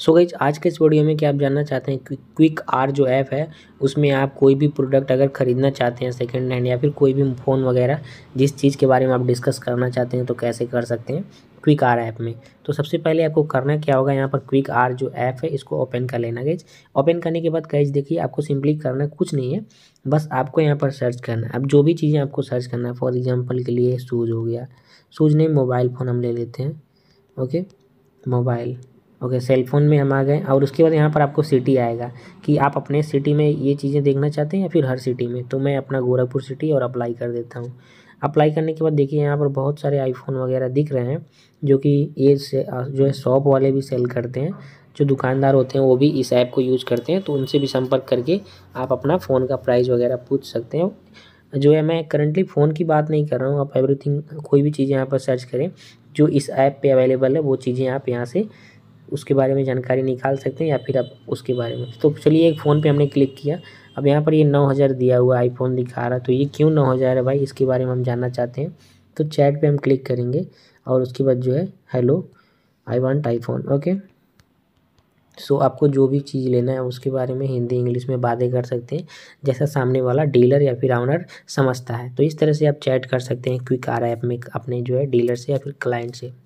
सो गई आज के इस वीडियो में क्या आप जानना चाहते हैं क्विक आर जो ऐप है उसमें आप कोई भी प्रोडक्ट अगर ख़रीदना चाहते हैं सेकेंड हैंड या फिर कोई भी फ़ोन वगैरह जिस चीज़ के बारे में आप डिस्कस करना चाहते हैं तो कैसे कर सकते हैं क्विक आर ऐप में तो सबसे पहले आपको करना क्या होगा यहाँ पर क्विक आर जो ऐप है इसको ओपन कर लेना गैज ओपन करने के बाद कैज देखिए आपको सिंपली करना कुछ नहीं है बस आपको यहाँ पर सर्च करना है अब जो भी चीज़ें आपको सर्च करना है फॉर एग्जाम्पल के लिए शूज़ हो गया शूज़ नहीं मोबाइल फ़ोन हम ले लेते हैं okay mobile okay cell phone में हम आ गए और उसके बाद यहाँ पर आपको सिटी आएगा कि आप अपने सिटी में ये चीज़ें देखना चाहते हैं या फिर हर सिटी में तो मैं अपना गोरखपुर सिटी और अप्लाई कर देता हूँ अप्लाई करने के बाद देखिए यहाँ पर बहुत सारे आईफोन वगैरह दिख रहे हैं जो कि ये जो है शॉप वाले भी सेल करते हैं जो दुकानदार होते हैं वो भी इस ऐप को यूज़ करते हैं तो उनसे भी संपर्क करके आप अपना फ़ोन का प्राइस वगैरह पूछ सकते हैं जो है मैं करंटली फ़ोन की बात नहीं कर रहा हूँ आप एवरीथिंग कोई भी चीज़ यहाँ पर सर्च करें जो इस ऐप पे अवेलेबल है वो चीज़ें आप यहाँ से उसके बारे में जानकारी निकाल सकते हैं या फिर आप उसके बारे में तो चलिए एक फ़ोन पे हमने क्लिक किया अब यहाँ पर ये नौ हज़ार दिया हुआ आईफोन दिखा रहा तो ये क्यों नौ हज़ार है भाई इसके बारे में हम जानना चाहते हैं तो चैट पे हम क्लिक करेंगे और उसके बाद जो है hello I want iPhone okay so आपको जो भी चीज़ लेना है उसके बारे में हिंदी इंग्लिश में बातें कर सकते हैं जैसा सामने वाला डीलर या फिर ऑनर समझता है तो इस तरह से आप चैट कर सकते हैं क्विक आर ऐप में अपने जो है डीलर से या फिर क्लाइंट से